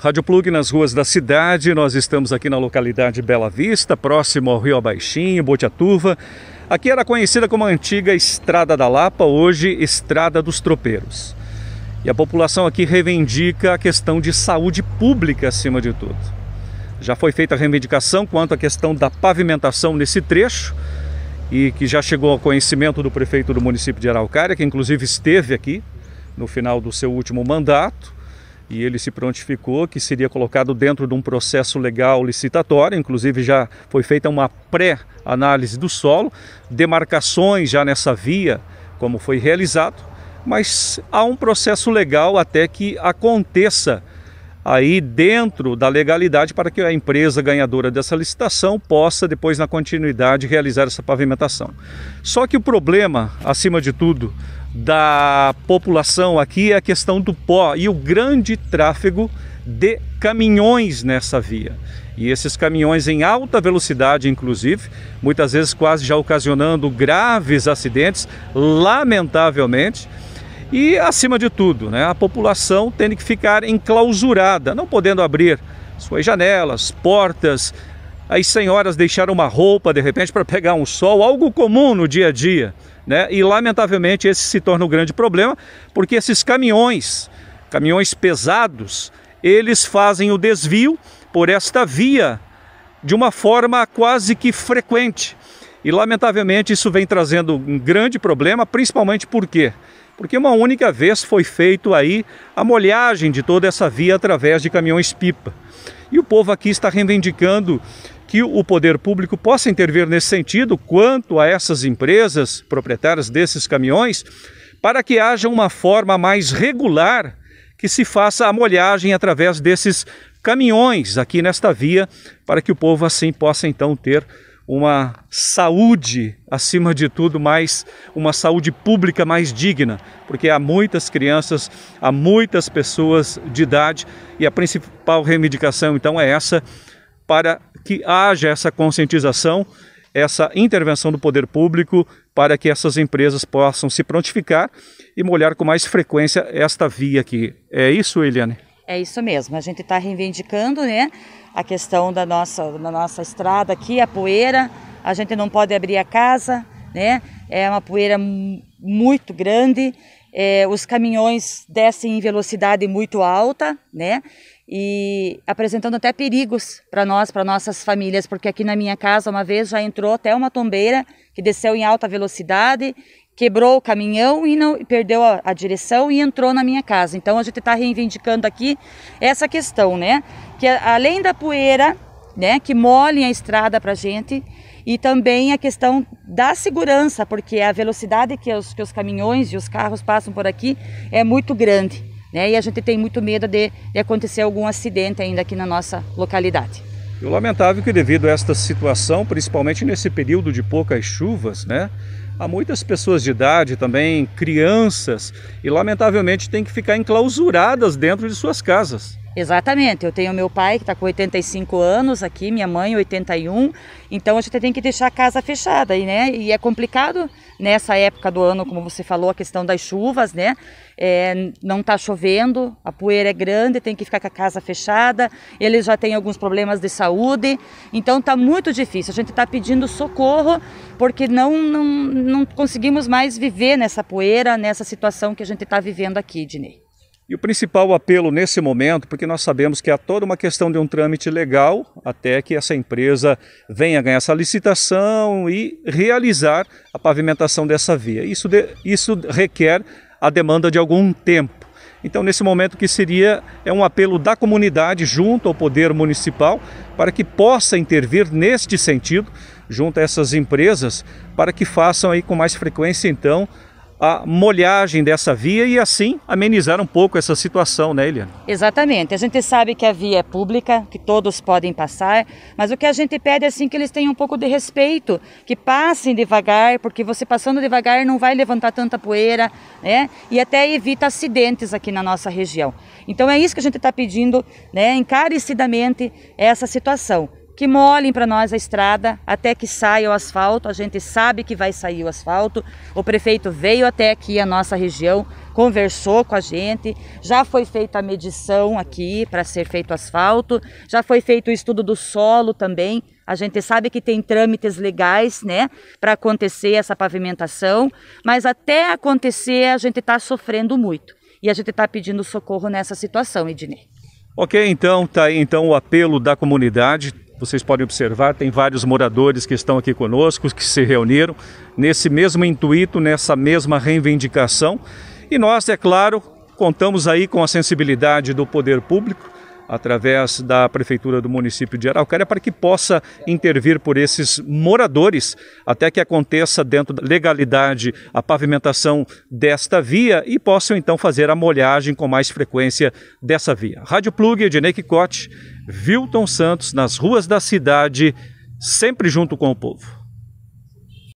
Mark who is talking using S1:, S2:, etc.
S1: Rádio Plug nas ruas da cidade, nós estamos aqui na localidade Bela Vista, próximo ao Rio Abaixinho, Botiaturva. Aqui era conhecida como a antiga Estrada da Lapa, hoje Estrada dos Tropeiros. E a população aqui reivindica a questão de saúde pública acima de tudo. Já foi feita a reivindicação quanto à questão da pavimentação nesse trecho e que já chegou ao conhecimento do prefeito do município de Araucária, que inclusive esteve aqui no final do seu último mandato e ele se prontificou que seria colocado dentro de um processo legal licitatório, inclusive já foi feita uma pré-análise do solo, demarcações já nessa via, como foi realizado, mas há um processo legal até que aconteça aí dentro da legalidade para que a empresa ganhadora dessa licitação possa depois na continuidade realizar essa pavimentação. Só que o problema, acima de tudo, da população aqui é a questão do pó e o grande tráfego de caminhões nessa via. E esses caminhões em alta velocidade, inclusive, muitas vezes quase já ocasionando graves acidentes, lamentavelmente. E, acima de tudo, né, a população tendo que ficar enclausurada, não podendo abrir suas janelas, portas. As senhoras deixaram uma roupa, de repente, para pegar um sol, algo comum no dia a dia. Né? E, lamentavelmente, esse se torna um grande problema, porque esses caminhões, caminhões pesados, eles fazem o desvio por esta via de uma forma quase que frequente. E, lamentavelmente, isso vem trazendo um grande problema, principalmente porque porque uma única vez foi feito aí a molhagem de toda essa via através de caminhões-pipa. E o povo aqui está reivindicando que o poder público possa intervir nesse sentido quanto a essas empresas proprietárias desses caminhões, para que haja uma forma mais regular que se faça a molhagem através desses caminhões aqui nesta via, para que o povo assim possa então ter uma saúde, acima de tudo, mais uma saúde pública mais digna, porque há muitas crianças, há muitas pessoas de idade e a principal reivindicação então é essa para que haja essa conscientização, essa intervenção do poder público para que essas empresas possam se prontificar e molhar com mais frequência esta via aqui. É isso, Eliane?
S2: É isso mesmo, a gente está reivindicando né, a questão da nossa, da nossa estrada aqui, a poeira, a gente não pode abrir a casa, né? É uma poeira muito grande, é, os caminhões descem em velocidade muito alta, né? E apresentando até perigos para nós, para nossas famílias, porque aqui na minha casa uma vez já entrou até uma tombeira que desceu em alta velocidade quebrou o caminhão e não perdeu a, a direção e entrou na minha casa. Então a gente está reivindicando aqui essa questão, né? Que além da poeira, né, que mole a estrada para gente e também a questão da segurança, porque a velocidade que os, que os caminhões e os carros passam por aqui é muito grande, né? E a gente tem muito medo de, de acontecer algum acidente ainda aqui na nossa localidade.
S1: E o lamentável é que devido a esta situação, principalmente nesse período de poucas chuvas, né, Há muitas pessoas de idade também, crianças, e lamentavelmente têm que ficar enclausuradas dentro de suas casas.
S2: Exatamente, eu tenho meu pai que está com 85 anos aqui, minha mãe 81, então a gente tem que deixar a casa fechada, né? E é complicado nessa época do ano, como você falou, a questão das chuvas, né? É, não está chovendo, a poeira é grande, tem que ficar com a casa fechada, ele já tem alguns problemas de saúde, então está muito difícil. A gente está pedindo socorro porque não, não, não conseguimos mais viver nessa poeira, nessa situação que a gente está vivendo aqui, Dinei.
S1: E o principal apelo nesse momento, porque nós sabemos que há toda uma questão de um trâmite legal até que essa empresa venha ganhar essa licitação e realizar a pavimentação dessa via. Isso, de, isso requer a demanda de algum tempo. Então, nesse momento que seria é um apelo da comunidade junto ao poder municipal para que possa intervir neste sentido, junto a essas empresas, para que façam aí com mais frequência então a molhagem dessa via e assim amenizar um pouco essa situação, né, Eliana?
S2: Exatamente. A gente sabe que a via é pública, que todos podem passar, mas o que a gente pede é assim que eles tenham um pouco de respeito, que passem devagar, porque você passando devagar não vai levantar tanta poeira, né? E até evita acidentes aqui na nossa região. Então é isso que a gente está pedindo, né, encarecidamente essa situação que molhem para nós a estrada até que saia o asfalto. A gente sabe que vai sair o asfalto. O prefeito veio até aqui a nossa região, conversou com a gente, já foi feita a medição aqui para ser feito asfalto, já foi feito o estudo do solo também. A gente sabe que tem trâmites legais, né, para acontecer essa pavimentação, mas até acontecer a gente está sofrendo muito e a gente está pedindo socorro nessa situação, Ednei.
S1: Ok, então tá aí então o apelo da comunidade vocês podem observar, tem vários moradores que estão aqui conosco, que se reuniram nesse mesmo intuito, nessa mesma reivindicação. E nós, é claro, contamos aí com a sensibilidade do poder público através da prefeitura do município de Araucária para que possa intervir por esses moradores até que aconteça dentro da legalidade a pavimentação desta via e possam então fazer a molhagem com mais frequência dessa via. Rádio Plug, Ednei Cote, Vilton Santos, nas ruas da cidade, sempre junto com o povo.